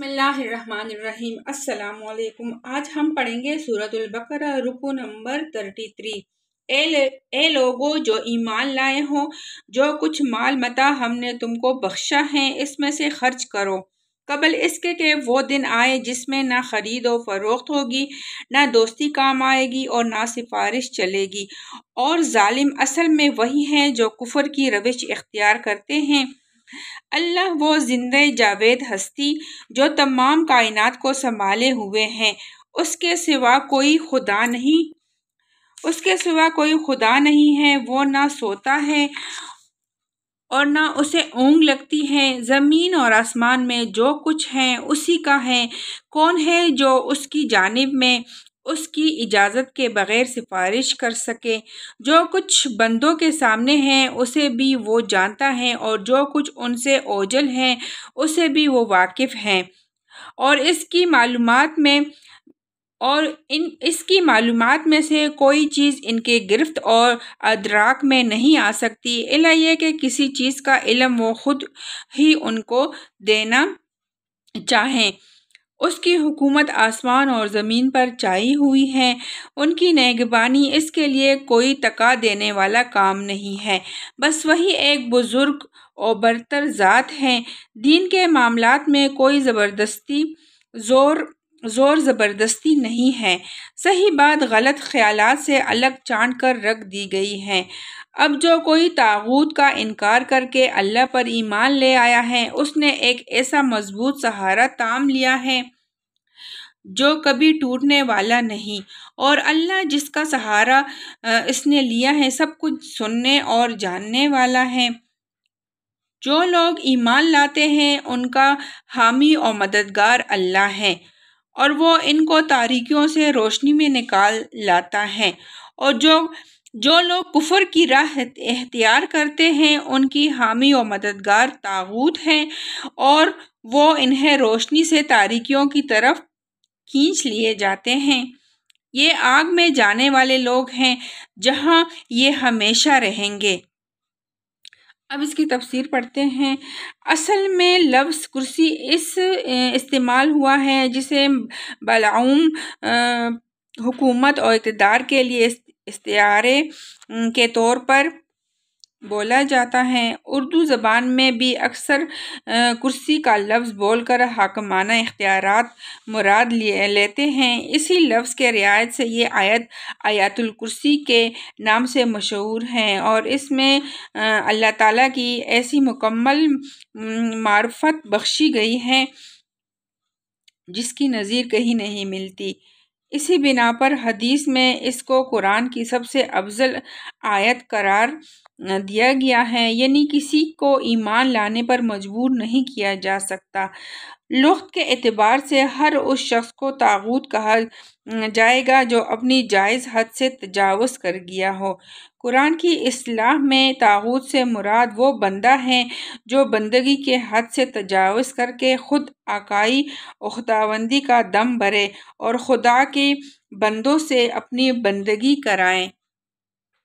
बसमीम् अल्लाम आज हम पढ़ेंगे सूरतुल बकरा नंबर थर्टी थ्री ए, लोगो जो ईमान लाए हो जो कुछ माल मता हमने तुमको बख्शा है इसमें से खर्च करो कबल इसके के वो दिन आए जिसमें ना ख़रीद व फरोख्त होगी ना दोस्ती काम आएगी और ना सिफारिश चलेगी और जालिम असल में वही हैं जो कुफर की रविश इख्तियार करते हैं अल्लाह वो जिंद जावेद हस्ती जो तमाम कायनात को संभाले हुए हैं उसके सिवा कोई खुदा नहीं उसके सिवा कोई खुदा नहीं है वो ना सोता है और ना उसे ऊँग लगती है ज़मीन और आसमान में जो कुछ है उसी का है कौन है जो उसकी जानब में उसकी इजाज़त के बग़ैर सिफारिश कर सके जो कुछ बंदों के सामने हैं उसे भी वो जानता है और जो कुछ उनसे ओझल हैं उसे भी वो वाकिफ़ हैं और इसकी मालूम में और इन इसकी मालूम में से कोई चीज़ इनके गिरफ्त और अदराक में नहीं आ सकती अला यह कि किसी चीज़ का इलम वो ख़ुद ही उनको देना चाहें उसकी हुकूमत आसमान और ज़मीन पर चाई हुई है उनकी नगबानी इसके लिए कोई तका देने वाला काम नहीं है बस वही एक बुज़ुर्ग और बरतर ज़ात हैं दीन के मामलात में कोई ज़बरदस्ती ज़ोर ज़ोर ज़बरदस्ती नहीं है सही बात गलत ख़्याल से अलग चाँट कर रख दी गई है अब जो कोई तागूत का इनकार करके अल्लाह पर ईमान ले आया है उसने एक ऐसा मजबूत सहारा ताम लिया है जो कभी टूटने वाला नहीं और अल्लाह जिसका सहारा इसने लिया है सब कुछ सुनने और जानने वाला है जो लोग ईमान लाते हैं उनका हामी और मददगार अल्लाह है और वो इनको तारीकियों से रोशनी में निकाल लाता है और जो जो लोग कुफर की राह एहतियार करते हैं उनकी हामी और मददगार तागूत हैं और वो इन्हें रोशनी से तारीकियों की तरफ खींच लिए जाते हैं ये आग में जाने वाले लोग हैं जहाँ ये हमेशा रहेंगे अब इसकी तफसीर पढ़ते हैं असल में लफ्ज़ कुर्सी इस इस्तेमाल हुआ है जिसे बलाउम हुकूमत और इकतदार के लिए इस्तारे के तौर पर बोला जाता है उर्दू ज़बान में भी अक्सर कुर्सी का लफ्ज़ बोलकर हाकमाना इख्तियार मुराद लिए लेते हैं इसी लफ्ज़ के रियायत से ये आयत आयातुल कुर्सी के नाम से मशहूर हैं और इसमें अल्लाह ताला की ऐसी मुकम्मल मार्फत बख्शी गई है जिसकी नज़ीर कहीं नहीं मिलती इसी बिना पर हदीस में इसको कुरान की सबसे अफजल आयत करार दिया गया है यानी किसी को ईमान लाने पर मजबूर नहीं किया जा सकता लुख्त के अतबार से हर उस शख्स को तागूत कहा जाएगा जो अपनी जायज़ हद से तजावज़ कर गया हो कुरान की असलाह में तागूत से मुराद वो बंदा है जो बंदगी के हद से तजावज़ करके ख़ुद आकाई उखदाबंदी का दम भरे और ख़ुदा के बंदों से अपनी बंदगी कराएँ